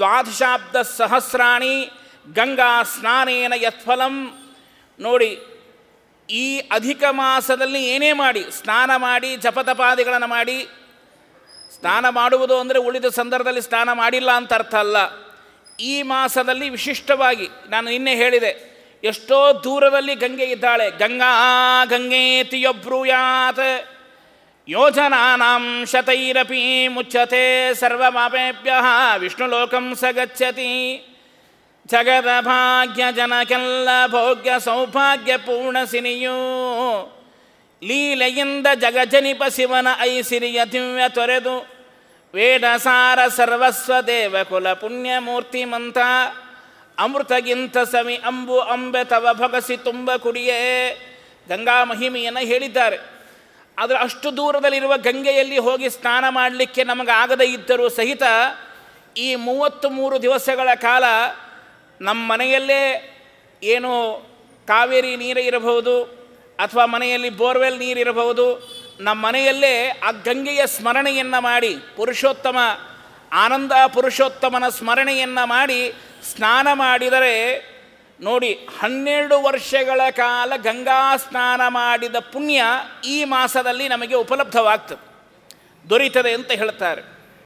ದ್ವಾದಶಾಬ್ದ ಸಹಸ್ರಾಣಿ ಗಂಗಾ ಸ್ನಾನೇನ ಯತ್ಫಲಂ ನೋಡಿ ಈ ಅಧಿಕ ಮಾಸದಲ್ಲಿ ಏನೇ ಮಾಡಿ ಸ್ನಾನ ಮಾಡಿ ಜಪತಪಾದಿಗಳನ್ನು ಮಾಡಿ ಸ್ನಾನ ಮಾಡುವುದು ಅಂದರೆ ಉಳಿದ ಸಂದರ್ಭದಲ್ಲಿ ಸ್ನಾನ ಮಾಡಿಲ್ಲ ಅಂತ ಅರ್ಥ ಅಲ್ಲ ಈ ಮಾಸದಲ್ಲಿ ವಿಶಿಷ್ಟವಾಗಿ ನಾನು ನಿನ್ನೆ ಹೇಳಿದೆ ಎಷ್ಟೋ ದೂರದಲ್ಲಿ ಗಂಗೆ ಇದ್ದಾಳೆ ಗಂಗಾ ಯಾತ ಯೋಜನಾ शतैरपि मुच्यते ಸ ಗತಿ ಜಗದ ಭಾಗ್ಯ ಜಗದಭಾಗ್ಯಜನಕೆಲ್ಲ ಭೋಗ್ಯ ಸೌಭಾಗ್ಯ ಪೂರ್ಣ ಸಿನಿಯೂ ಲೀಲೆಯಿಂದ ಜಗಜನಿಪ ಶಿವನ ಐಸಿರಿಯ ದಿವ್ಯ ತೊರೆದು ವೇದಸಾರ ಸರ್ವಸ್ವ ದೇವ ಕುಲ ಪುಣ್ಯಮೂರ್ತಿ ಮಂತ ಅಮೃತಗಿಂತ ಸಮಿ ಅಂಬು ಅಂಬೆ ತವ ಭಗಸಿ ತುಂಬ ಕುಡಿಯೇ ಗಂಗಾ ಮಹಿಮೆಯನ್ನು ಹೇಳಿದ್ದಾರೆ ಆದರೆ ಅಷ್ಟು ದೂರದಲ್ಲಿರುವ ಗಂಗೆಯಲ್ಲಿ ಹೋಗಿ ಸ್ನಾನ ಮಾಡಲಿಕ್ಕೆ ನಮಗಾಗದೇ ಇದ್ದರೂ ಸಹಿತ ಈ ಮೂವತ್ತು ಮೂರು ದಿವಸಗಳ ಕಾಲ ನಮ್ಮ ಮನೆಯಲ್ಲೇ ಏನು ಕಾವೇರಿ ನೀರು ಇರಬಹುದು ಅಥವಾ ಮನೆಯಲ್ಲಿ ಬೋರ್ವೆಲ್ ನೀರಿರಬಹುದು ನಮ್ಮ ಮನೆಯಲ್ಲೇ ಆ ಗಂಗೆಯ ಸ್ಮರಣೆಯನ್ನು ಮಾಡಿ ಪುರುಷೋತ್ತಮ ಆನಂದ ಪುರುಷೋತ್ತಮನ ಸ್ಮರಣೆಯನ್ನು ಮಾಡಿ ಸ್ನಾನ ಮಾಡಿದರೆ ನೋಡಿ ಹನ್ನೆರಡು ವರ್ಷಗಳ ಕಾಲ ಗಂಗಾ ಸ್ನಾನ ಮಾಡಿದ ಪುಣ್ಯ ಈ ಮಾಸದಲ್ಲಿ ನಮಗೆ ಉಪಲಬ್ಧವಾಗ್ತದೆ ದೊರೀತದೆ ಅಂತ ಹೇಳ್ತಾರೆ